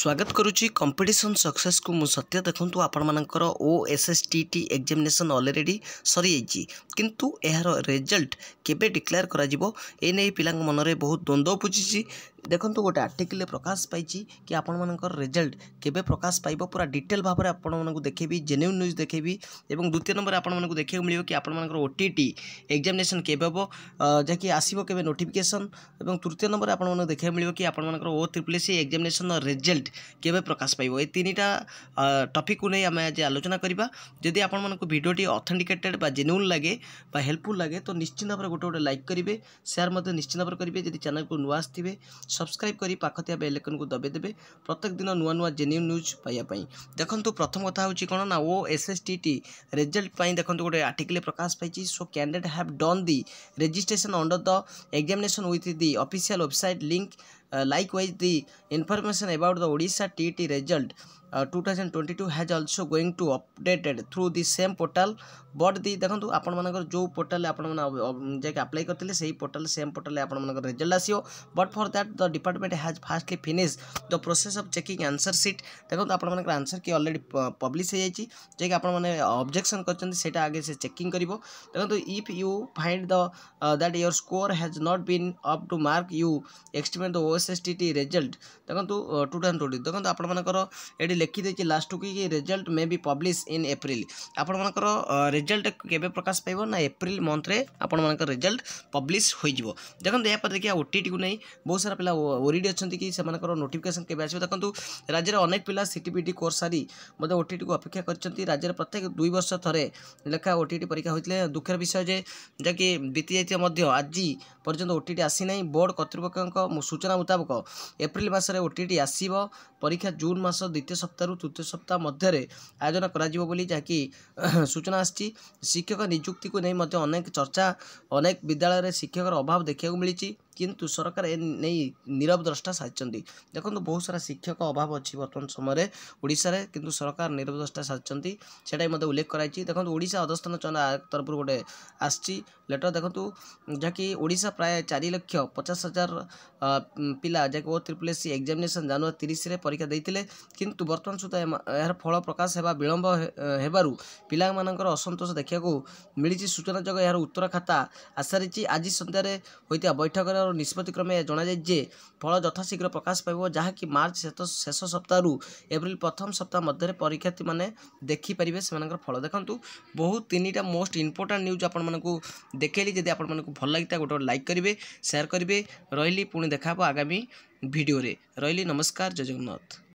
স্বাগত করুছি কম্পিটিশন সকসেসু মু সত্য দেখুন আপনার O S S T T examination already সরিযাই কিন্তু এর রেজল্ট কেবে ডিক্লেয়ার করা এনে পিলা মনরে বহু দ্বন্দ্ব বুঝিছি ଦେଖନ୍ତୁ ଗୋଟେ ଆର୍ଟିକଲରେ ପ୍ରକାଶ ପାଇଛି କି ଆପଣମାନଙ୍କର ରେଜଲ୍ଟ କେବେ ପ୍ରକାଶ ପାଇବ ପୁରା ଡିଟେଲ୍ ଭାବରେ ଆପଣମାନଙ୍କୁ ଦେଖେଇବି ଜେନ୍ୟୁନ୍ ନ୍ୟୁଜ୍ ଦେଖେଇବି ଏବଂ ଦ୍ୱିତୀୟ ନମ୍ବରରେ ଆପଣମାନଙ୍କୁ ଦେଖିବାକୁ ମିଳିବ କି ଆପଣମାନଙ୍କର ଓ ଟି ଟି ଏକ୍ଜାମିନେସନ୍ କେବେ ହେବ ଯାହାକି ଆସିବ କେବେ ନୋଟିଫିକେସନ୍ ଏବଂ ତୃତୀୟ ନମ୍ବରରେ ଆପଣମାନଙ୍କୁ ଦେଖିବାକୁ ମିଳିବ କି ଆପଣମାନଙ୍କର ଓ ତ୍ରିପୁଲ ଏସ୍ ଏକ୍ଜାମିନେସନ୍ର ରେଜଲ୍ଟ କେବେ ପ୍ରକାଶ ପାଇବ ଏ ତିନିଟା ଟପିକ୍କୁ ନେଇ ଆମେ ଆଜି ଆଲୋଚନା କରିବା ଯଦି ଆପଣମାନଙ୍କୁ ଭିଡ଼ିଓଟି ଅଥେଣ୍ଟିକେଟେଡ଼୍ ବା ଜେନ୍ୟୁନ୍ ଲାଗେ ବା ହେଲ୍ପଫୁଲ୍ ଲାଗେ ତ ନିଶ୍ଚିନ୍ତ ଭାବରେ ଗୋଟେ ଗୋଟେ ଲାଇକ୍ କରିବେ ସେୟାର ମଧ୍ୟ ନିଶ୍ଚିନ୍ତ ଭାବରେ କରିବେ ଯଦି ଚ୍ୟାନେଲକୁ ନୂଆ ଆସିଥିବେ ସବସ୍କ୍ରାଇବ୍ କରି ପାଖ ଥିବା ବେଲ୍ ଆଇକନ୍କୁ ଦବାଇ ଦେବେ ପ୍ରତ୍ୟେକ ଦିନ ନୂଆ ନୂଆ ଜେନ୍ୟୁନ୍ ନ୍ୟୁଜ୍ ପାଇବା ପାଇଁ ଦେଖନ୍ତୁ ପ୍ରଥମ କଥା ହେଉଛି କ'ଣ ନା O S S T T result ପାଇଁ ଦେଖନ୍ତୁ ଗୋଟେ ଆର୍ଟିକଲ୍ ପ୍ରକାଶ ପାଇଛି so candidate have done the registration under the examination with the official website link likewise the about the information T T result two thousand twenty two has also going to updated through the same portal but the देखो आपर जो portal जैक apply करते से portal same portal आपर result आसो but for that the department has fastly finish the process of checking answer sheet देखो आपर आंसर की अलरेडी पब्लीश हो जाए कि आपने अब्जेक्शन करते आगे से चेकिंग कर देखो if you find the that your score has not been up to mark you estimate the O S S T T result ଦେଖନ୍ତୁ ଟୁ ଥାଉଜେଣ୍ଡ ଟ୍ୱେଣ୍ଟି ଦେଖନ୍ତୁ ଆପଣମାନଙ୍କର ଏଠି ଲେଖିଦେଇଛି ଲାଷ୍ଟକୁ କି result may be publish in April ଆପଣମାନଙ୍କର result କେବେ ପ୍ରକାଶ ପାଇବ ନା ଏପ୍ରିଲ ମନ୍ଥରେ ଆପଣମାନଙ୍କର ରେଜଲ୍ଟ ପବ୍ଲିଶ୍ ହୋଇଯିବ ଦେଖନ୍ତୁ ଏହାପରେ ଦେଖିବା ଓଟିଟିକୁ ନେଇ ବହୁତ ସାରା ପିଲା ଓରିଡ଼ି ଅଛନ୍ତି କି ସେମାନଙ୍କର ନୋଟିଫିକେସନ୍ କେବେ ଆସିବ ଦେଖନ୍ତୁ ରାଜ୍ୟରେ ଅନେକ ପିଲା ସିଟିପିଟି କୋର୍ସ ସାରି ମଧ୍ୟ ଓଟିଟିକୁ ଅପେକ୍ଷା କରିଛନ୍ତି ରାଜ୍ୟରେ ପ୍ରତ୍ୟେକ ଦୁଇ ବର୍ଷ ଥରେ ଲେଖା ଓଟିଟି ପରୀକ୍ଷା ହୋଇଥିଲେ ଦୁଃଖର ବିଷୟ ଯେ ଯାହାକି ବିତି ଯାଇଥିବା ମଧ୍ୟ ଆଜି ପର୍ଯ୍ୟନ୍ତ ଓଟିଟି ଆସିନାହିଁ ବୋର୍ଡ଼ କର୍ତ୍ତୃପକ୍ଷଙ୍କ ସୂଚନା ମୁତାବକ ମୁତାବକ ଏପ୍ରିଲ ମାସରେ ଓଟିଟି ଆସିବ ପରୀକ୍ଷା ଜୁନ୍ ମାସ ଦ୍ୱିତୀୟ ସପ୍ତାହରୁ ତୃତୀୟ ସପ୍ତାହ ମଧ୍ୟରେ ଆୟୋଜନ କରାଯିବ ବୋଲି ଯାହାକି ସୂଚନା ଆସିଛି ଶିକ୍ଷକ ନିଯୁକ୍ତିକୁ ନେଇ ମଧ୍ୟ ଅନେକ ଚର୍ଚ୍ଚା ଅନେକ ବିଦ୍ୟାଳୟରେ ଶିକ୍ଷକର ଅଭାବ ଦେଖିବାକୁ ମିଳିଛି କିନ୍ତୁ ସରକାର ଏ ନେଇ ନିରବ ଦ୍ରଷ୍ଟା ସାଜିଛନ୍ତି ଦେଖନ୍ତୁ ବହୁତ ସାରା ଶିକ୍ଷକ ଅଭାବ ଅଛି ବର୍ତ୍ତମାନ ସମୟରେ ଓଡ଼ିଶାରେ କିନ୍ତୁ ସରକାର ନିରବ ଦ୍ରଷ୍ଟା ସାଜିଛନ୍ତି ସେଟା ମଧ୍ୟ ଉଲ୍ଲେଖ କରାଯାଇଛି ଦେଖନ୍ତୁ ଓଡ଼ିଶା ଅଧସ୍ଥାନ ଚୟନ ତରଫରୁ ଗୋଟେ ଆସିଛି ଲେଟର୍ ଦେଖନ୍ତୁ ଯାହାକି ଓଡ଼ିଶା ପ୍ରାୟ ଚାରି ଲକ୍ଷ ପଚାଶ ହଜାର ପିଲା ଯାହାକି O triple S C examination ଜାନୁଆରୀ ତିରିଶରେ ପରୀକ୍ଷା ଦେଇଥିଲେ କିନ୍ତୁ ବର୍ତ୍ତମାନ ସୁଦ୍ଧା ଏହାର ଫଳ ପ୍ରକାଶ ହେବା ବିଳମ୍ବ ହେବାରୁ ପିଲାମାନଙ୍କର ଅସନ୍ତୋଷ ଦେଖିବାକୁ ମିଳିଛି ସୂଚନାଯୋଗ୍ୟ ଏହାର ଉତ୍ତର ଖାତା ଆସାରିଛି ଆଜି ସନ୍ଧ୍ୟାରେ ହୋଇଥିବା ବୈଠକରେ અર નિસ્પતિક્રમે એ જોણા જાયજે ફળ જથા シ घ्र પ્રકાશ પાબવો જાહાકી માર્ચ સે તો શેષ સપ્તારુ એપ્રિલ પ્રથમ સપ્તા મધરે પરીક્ષાતિ મને દેખી પરિવે સેમાનંગર ફળ દેખાંતુ બહુત તીનીટા મોસ્ટ ઇમ્પોર્ટન્ટ ન્યૂઝ આપણ મનકુ દેખેલી જો આપણ મનકુ ભલ લાગિતા ગોટો લાઈક કરીબે શેર કરીબે રઈલી પુણ દેખાબ આગામી વિડિયો રે રઈલી નમસ્કાર જજગનથ